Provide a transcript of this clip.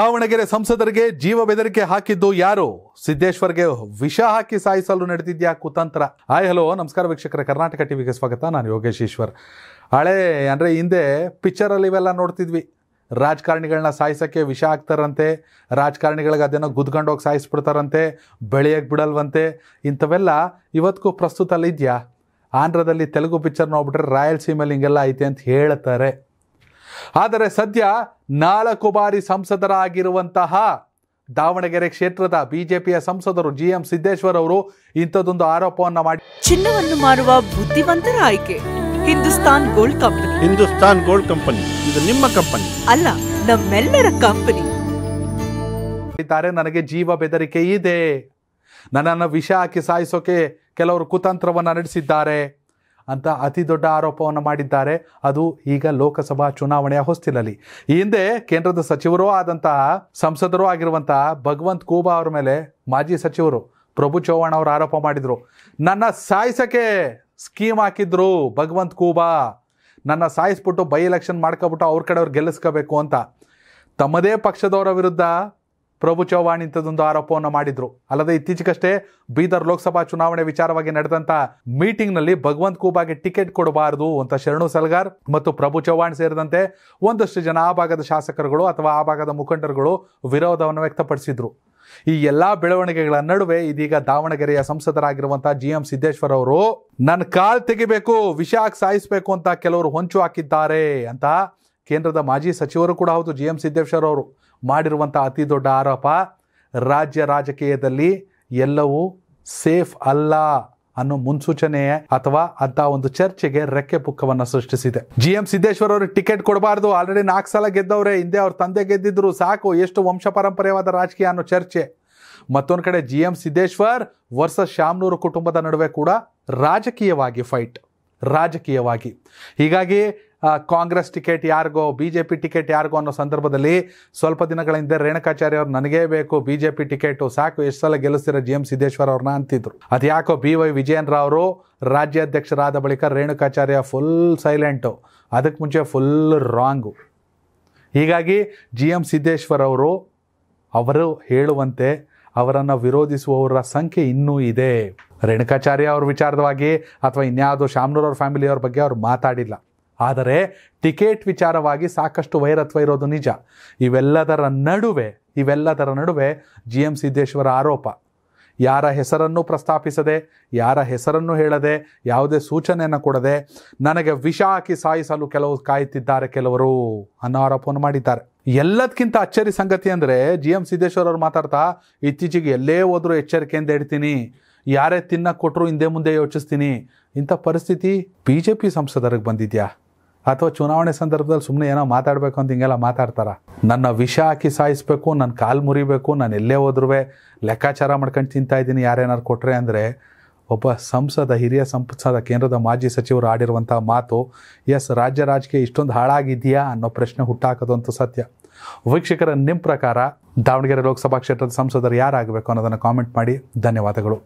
ದಾವಣಗೆರೆ ಸಂಸದರಿಗೆ ಜೀವ ಬೆದರಿಕೆ ಹಾಕಿದ್ದು ಯಾರು ಸಿದ್ದೇಶ್ವರ್ಗೆ ವಿಷ ಹಾಕಿ ಸಾಯಿಸಲು ನಡೆದಿದ್ಯಾ ಕುತಂತ್ರ ಆಯ್ ಹಲೋ ನಮಸ್ಕಾರ ವೀಕ್ಷಕರ ಕರ್ನಾಟಕ ಟಿವಿಗೆ ಸ್ವಾಗತ ನಾನು ಯೋಗೇಶ್ ಈಶ್ವರ್ ಹಳೆ ಅಂದರೆ ಹಿಂದೆ ಪಿಕ್ಚರಲ್ಲಿ ಇವೆಲ್ಲ ನೋಡ್ತಿದ್ವಿ ರಾಜಕಾರಣಿಗಳನ್ನ ಸಾಯಿಸೋಕ್ಕೆ ವಿಷ ಹಾಕ್ತಾರಂತೆ ರಾಜಕಾರಣಿಗಳಿಗೆ ಅದೇನೋ ಗುದ್ಕೊಂಡೋಗಿ ಸಾಯಿಸ್ಬಿಡ್ತಾರಂತೆ ಬೆಳೆಯಕ್ಕೆ ಬಿಡಲ್ವಂತೆ ಇಂಥವೆಲ್ಲ ಇವತ್ತಿಗೂ ಪ್ರಸ್ತುತ ಅಲ್ಲಿದೆಯಾ ಆಂಧ್ರದಲ್ಲಿ ತೆಲುಗು ಪಿಕ್ಚರ್ ನೋಡ್ಬಿಟ್ರೆ ರಾಯಲ್ ಸೀಮೆಲಿ ಹಿಂಗೆಲ್ಲ ಐತೆ ಅಂತ ಹೇಳ್ತಾರೆ ಆದರೆ ಸದ್ಯ ನಾಲ್ಕು ಬಾರಿ ಸಂಸದರಾಗಿರುವಂತಹ ದಾವಣಗೆರೆ ಕ್ಷೇತ್ರದ ಬಿಜೆಪಿಯ ಸಂಸದರು ಜಿ ಎಂ ಸಿದ್ದೇಶ್ವರ್ ಅವರು ಇಂಥದೊಂದು ಆರೋಪವನ್ನು ಮಾಡಿ ಚಿನ್ನವನ್ನು ಮಾರುವ ಬುದ್ಧಿವಂತರ ಆಯ್ಕೆ Hindustan gold company Hindustan gold company ಇದು ನಿಮ್ಮ ಕಂಪನಿ ಅಲ್ಲ ನಮ್ಮೆಲ್ಲರ ಕಂಪನಿ ನನಗೆ ಜೀವ ಬೆದರಿಕೆ ಇದೆ ನನ್ನನ್ನು ವಿಷ ಹಾಕಿ ಸಾಯಿಸೋಕೆ ಕೆಲವರು ಕುತಂತ್ರವನ್ನು ನಡೆಸಿದ್ದಾರೆ ಅಂತ ಅತಿ ದೊಡ್ಡ ಆರೋಪವನ್ನು ಮಾಡಿದ್ದಾರೆ ಅದು ಈಗ ಲೋಕಸಭಾ ಚುನಾವಣೆಯ ಹೊಸ್ತಿಲಲ್ಲಿ ಈ ಹಿಂದೆ ಕೇಂದ್ರದ ಸಚಿವರೂ ಆದಂತಹ ಸಂಸದರೂ ಆಗಿರುವಂತಹ ಭಗವಂತ್ ಕೂಬಾ ಅವರ ಮೇಲೆ ಮಾಜಿ ಸಚಿವರು ಪ್ರಭು ಚೌಹಾಣ್ ಅವರು ಆರೋಪ ಮಾಡಿದರು ನನ್ನ ಸಾಯಿಸಕ್ಕೆ ಸ್ಕೀಮ್ ಹಾಕಿದ್ರು ಭಗವಂತ್ ಕೂಬಾ ನನ್ನ ಸಾಯಿಸ್ಬಿಟ್ಟು ಬೈ ಎಲೆಕ್ಷನ್ ಮಾಡ್ಕೊಬಿಟ್ಟು ಅವ್ರ ಕಡೆ ಅವ್ರು ಗೆಲ್ಲಿಸ್ಕೋಬೇಕು ಅಂತ ತಮ್ಮದೇ ಪಕ್ಷದವರ ವಿರುದ್ಧ ಪ್ರಭು ಚೌಹಾಣ್ ಇಂಥದ್ದೊಂದು ಆರೋಪವನ್ನು ಮಾಡಿದ್ರು ಅಲ್ಲದೆ ಇತ್ತೀಚೆಗಷ್ಟೇ ಬೀದರ್ ಲೋಕಸಭಾ ಚುನಾವಣೆ ವಿಚಾರವಾಗಿ ನಡೆದಂತ ಮೀಟಿಂಗ್ ನಲ್ಲಿ ಭಗವಂತ್ ಕೂಬಾಗೆ ಟಿಕೆಟ್ ಕೊಡಬಾರದು ಅಂತ ಶರಣು ಸಲ್ಗಾರ್ ಮತ್ತು ಪ್ರಭು ಚೌಹಾಣ್ ಸೇರಿದಂತೆ ಒಂದಷ್ಟು ಜನ ಆ ಭಾಗದ ಶಾಸಕರುಗಳು ಅಥವಾ ಆ ಭಾಗದ ಮುಖಂಡರುಗಳು ವಿರೋಧವನ್ನು ವ್ಯಕ್ತಪಡಿಸಿದ್ರು ಈ ಎಲ್ಲಾ ಬೆಳವಣಿಗೆಗಳ ನಡುವೆ ಇದೀಗ ದಾವಣಗೆರೆಯ ಸಂಸದರಾಗಿರುವಂತಹ ಜಿ ಎಂ ಸಿದ್ದೇಶ್ವರ್ ಅವರು ನನ್ನ ಕಾಲ್ ತೆಗಿಬೇಕು ವಿಷಾಕ್ ಸಾಯಿಸಬೇಕು ಅಂತ ಕೆಲವರು ಹೊಂಚು ಹಾಕಿದ್ದಾರೆ ಅಂತ ಕೇಂದ್ರದ ಮಾಜಿ ಸಚಿವರು ಕೂಡ ಹೌದು ಜಿ ಎಂ ಸಿದ್ದೇಶ್ವರ್ ಅವರು ಮಾಡಿರುವಂಥ ಅತಿ ದೊಡ್ಡ ಆರೋಪ ರಾಜ್ಯ ರಾಜಕೀಯದಲ್ಲಿ ಎಲ್ಲವೂ ಸೇಫ್ ಅಲ್ಲ ಅನ್ನೋ ಮುನ್ಸೂಚನೆ ಅಥವಾ ಅಂತ ಒಂದು ಚರ್ಚೆಗೆ ರೆಕ್ಕೆ ಪುಕ್ಕವನ್ನು ಸೃಷ್ಟಿಸಿದೆ ಜಿ ಎಂ ಸಿದ್ದೇಶ್ವರ ಅವರು ಟಿಕೆಟ್ ಕೊಡಬಾರ್ದು ಆಲ್ರೆಡಿ ನಾಲ್ಕು ಸಲ ಗೆದ್ದವ್ರೆ ಹಿಂದೆ ಅವ್ರ ತಂದೆ ಗೆದ್ದಿದ್ರು ಸಾಕು ಎಷ್ಟು ವಂಶ ಪರಂಪರೆಯವಾದ ರಾಜಕೀಯ ಅನ್ನೋ ಚರ್ಚೆ ಮತ್ತೊಂದು ಕಡೆ G M Siddeshwar versus Shamanur ಕುಟುಂಬದ ನಡುವೆ ಕೂಡ ರಾಜಕೀಯವಾಗಿ ಫೈಟ್ ರಾಜಕೀಯವಾಗಿ ಹೀಗಾಗಿ ಕಾಂಗ್ರೆಸ್ ಟಿಕೆಟ್ ಯಾರಿಗೋ ಬಿ ಜೆ ಪಿ ಟಿಕೆಟ್ ಯಾರಿಗೋ ಅನ್ನೋ ಸಂದರ್ಭದಲ್ಲಿ ಸ್ವಲ್ಪ ದಿನಗಳ ಹಿಂದೆ ರೇಣುಕಾಚಾರ್ಯ ಅವ್ರು ನನಗೇ ಬೇಕು ಬಿ ಜೆ ಪಿ ಟಿಕೆಟು ಸಾಕು ಎಷ್ಟು ಸಲ ಗೆಲ್ಲಿಸ್ತಿರೋ ಜಿ ಎಂ ಸಿದ್ದೇಶ್ವರ ಅವ್ರನ್ನ ಅಂತಿದ್ರು ಅದು ಯಾಕೋ ಬಿ ವೈ ವಿಜಯನ್ ಅವರು ರಾಜ್ಯಾಧ್ಯಕ್ಷರಾದ ಬಳಿಕ ರೇಣುಕಾಚಾರ್ಯ ಫುಲ್ ಸೈಲೆಂಟು ಅದಕ್ಕೆ ಮುಂಚೆ ಫುಲ್ ರಾಂಗು ಹೀಗಾಗಿ ಜಿ ಎಂ ಸಿದ್ದೇಶ್ವರ್ ಅವರು ಅವರು ಹೇಳುವಂತೆ ಅವರನ್ನು ವಿರೋಧಿಸುವವರ ಸಂಖ್ಯೆ ಇನ್ನೂ ಇದೆ ರೇಣುಕಾಚಾರ್ಯ ಅವ್ರ ವಿಚಾರವಾಗಿ ಅಥವಾ ಇನ್ಯಾವುದೋ ಶಾಮ್ನೂರ್ ಫ್ಯಾಮಿಲಿಯವ್ರ ಬಗ್ಗೆ ಅವ್ರು ಮಾತಾಡಿಲ್ಲ ಆದರೆ ಟಿಕೆಟ್ ವಿಚಾರವಾಗಿ ಸಾಕಷ್ಟು ವೈರತ್ವ ಇರೋದು ನಿಜ ಇವೆಲ್ಲದರ ನಡುವೆ ಇವೆಲ್ಲದರ ನಡುವೆ ಜಿ ಎಂ ಸಿದ್ದೇಶ್ವರ ಆರೋಪ ಯಾರ ಹೆಸರನ್ನು ಪ್ರಸ್ತಾಪಿಸದೆ ಯಾರ ಹೆಸರನ್ನು ಹೇಳದೆ ಯಾವುದೇ ಸೂಚನೆಯನ್ನು ಕೊಡದೆ ನನಗೆ ವಿಷ ಹಾಕಿ ಸಾಯಿಸಲು ಕೆಲವು ಕಾಯುತ್ತಿದ್ದಾರೆ ಕೆಲವರು ಅನ್ನೋ ಆರೋಪವನ್ನು ಮಾಡಿದ್ದಾರೆ ಎಲ್ಲದಕ್ಕಿಂತ ಅಚ್ಚರಿ ಸಂಗತಿ ಅಂದರೆ ಜಿ ಎಂ ಸಿದ್ದೇಶ್ವರ ಅವರು ಮಾತಾಡ್ತಾ ಇತ್ತೀಚೆಗೆ ಎಲ್ಲೇ ಹೋದರೂ ಎಚ್ಚರಿಕೆಯಿಂದ ಹೇಳ್ತೀನಿ ಯಾರೇ ತಿನ್ನಕ್ಕೆ ಕೊಟ್ಟರು ಹಿಂದೆ ಮುಂದೆ ಯೋಚಿಸ್ತೀನಿ ಇಂಥ ಪರಿಸ್ಥಿತಿ ಬಿ ಜೆ ಪಿ ಸಂಸದರಿಗೆ ಬಂದಿದೆಯಾ ಅಥವಾ ಚುನಾವಣೆ ಸಂದರ್ಭದಲ್ಲಿ ಸುಮ್ಮನೆ ಏನೋ ಮಾತಾಡಬೇಕು ಅಂತ ಹಿಂಗೆಲ್ಲ ಮಾತಾಡ್ತಾರ ನನ್ನ ವಿಷ ಹಾಕಿ ಸಾಯಿಸ್ಬೇಕು ನನ್ನ ಕಾಲು ಮುರಿಬೇಕು ನಾನು ಎಲ್ಲೇ ಹೋದ್ರೂ ಲೆಕ್ಕಾಚಾರ ಮಾಡ್ಕೊಂಡು ತಿಂತಾ ಇದ್ದೀನಿ ಯಾರೇನಾದ್ರು ಕೊಟ್ಟರೆ ಅಂದರೆ ಒಬ್ಬ ಸಂಸದ ಹಿರಿಯ ಸಂಸದ ಕೇಂದ್ರದ ಮಾಜಿ ಸಚಿವರು ಆಡಿರುವಂಥ ಮಾತು ಎಸ್ ರಾಜ್ಯ ರಾಜಕೀಯ ಇಷ್ಟೊಂದು ಹಾಳಾಗಿದೆಯಾ ಅನ್ನೋ ಪ್ರಶ್ನೆ ಹುಟ್ಟಾಕೋದು ಸತ್ಯ ವೀಕ್ಷಕರ ನಿಮ್ಮ ಪ್ರಕಾರ ದಾವಣಗೆರೆ ಲೋಕಸಭಾ ಕ್ಷೇತ್ರದ ಸಂಸದರು ಯಾರಾಗಬೇಕು ಅನ್ನೋದನ್ನು ಕಾಮೆಂಟ್ ಮಾಡಿ ಧನ್ಯವಾದಗಳು